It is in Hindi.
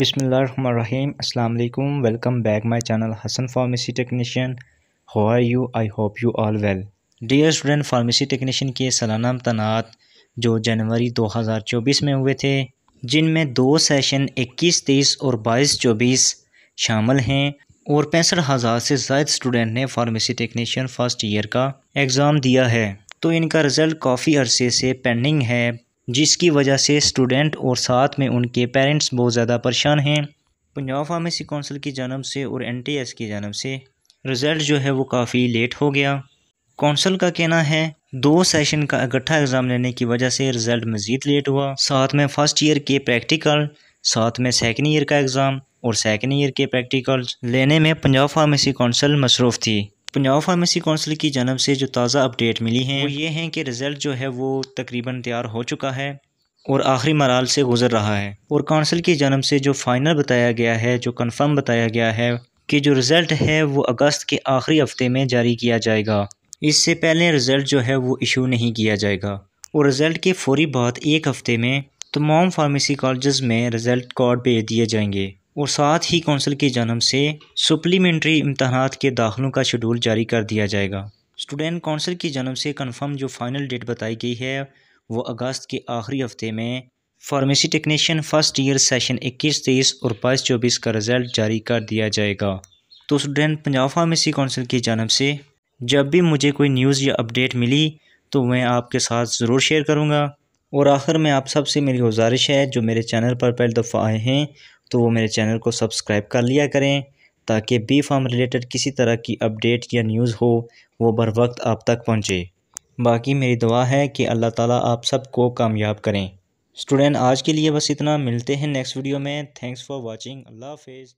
अस्सलाम वालेकुम welcome back my channel Hasan pharmacy technician how are you I hope you all well dear student pharmacy technician के सालाना अमतनात जो जनवरी 2024 में हुए थे जिनमें दो सेशन 21, 23 और 22, 24 शामिल हैं और पैंसठ हज़ार से ज़ायद स्टूडेंट ने फार्मेसी टेक्नीशियन फर्स्ट ईयर का एग्ज़ाम दिया है तो इनका रिज़ल्ट काफ़ी अरसे से पेंडिंग है जिसकी वजह से स्टूडेंट और साथ में उनके पेरेंट्स बहुत ज़्यादा परेशान हैं पंजाब फार्मेसी कौंसिल की जानब से और एन टी एस की जानब से रिज़ल्ट जो है वो काफ़ी लेट हो गया कौंसल का कहना है दो सेशन का इकट्ठा एग्ज़ाम लेने की वजह से रिज़ल्ट मज़ीद लेट हुआ साथ में फ़र्स्ट ईयर के प्रैक्टिकल साथ में सेकेंड ईयर का एग्ज़ाम और सेकेंड ईयर के प्रैक्टिकल्स लेने में पंजाब फार्मेसी कौंसिल मसरूफ़ थी पंजाब फार्मेसी काउंसिल की जानब से जो ताज़ा अपडेट मिली है वो ये हैं कि रिज़ल्ट जो है वो तकरीबन तैयार हो चुका है और आखिरी मराल से गुजर रहा है और काउंसिल की जानब से जो फ़ाइनल बताया गया है जो कन्फर्म बताया गया है कि जो रिज़ल्ट है वो अगस्त के आखिरी हफ़्ते में जारी किया जाएगा इससे पहले रिज़ल्ट जो है वो इशू नहीं किया जाएगा और रिज़ल्ट के फौरी बाद एक हफ़्ते में तमाम फार्मेसी कॉलेज़ में रिज़ल्ट कार्ड भेज दिए जाएंगे और साथ ही कौंसिल की जन्म से सप्लीमेंट्री इम्तहान के दाखिलों का शेड्यूल जारी कर दिया जाएगा स्टूडेंट कौंसिल की जन्म से कन्फर्म जो फाइनल डेट बताई गई है वो अगस्त के आखिरी हफ्ते में pharmacy technician first year session 21 तेईस और बाईस चौबीस का रिजल्ट जारी कर दिया जाएगा तो स्टूडेंट पंजाब फार्मेसी कौंसिल की जानब से जब भी मुझे कोई न्यूज़ या अपडेट मिली तो मैं आपके साथ ज़रूर शेयर करूँगा और आखिर में आप सबसे मेरी गुजारिश है जो मेरे चैनल पर पहली दफ़ा आए हैं तो वो मेरे चैनल को सब्सक्राइब कर लिया करें ताकि बी फार्म रिलेटेड किसी तरह की अपडेट या न्यूज़ हो वो बर वक्त आप तक पहुँचे बाकी मेरी दुआ है कि अल्लाह ताला आप सबको कामयाब करें स्टूडेंट आज के लिए बस इतना मिलते हैं नेक्स्ट वीडियो में थैंक्स फॉर वॉचिंग अल्लाह हाफिज़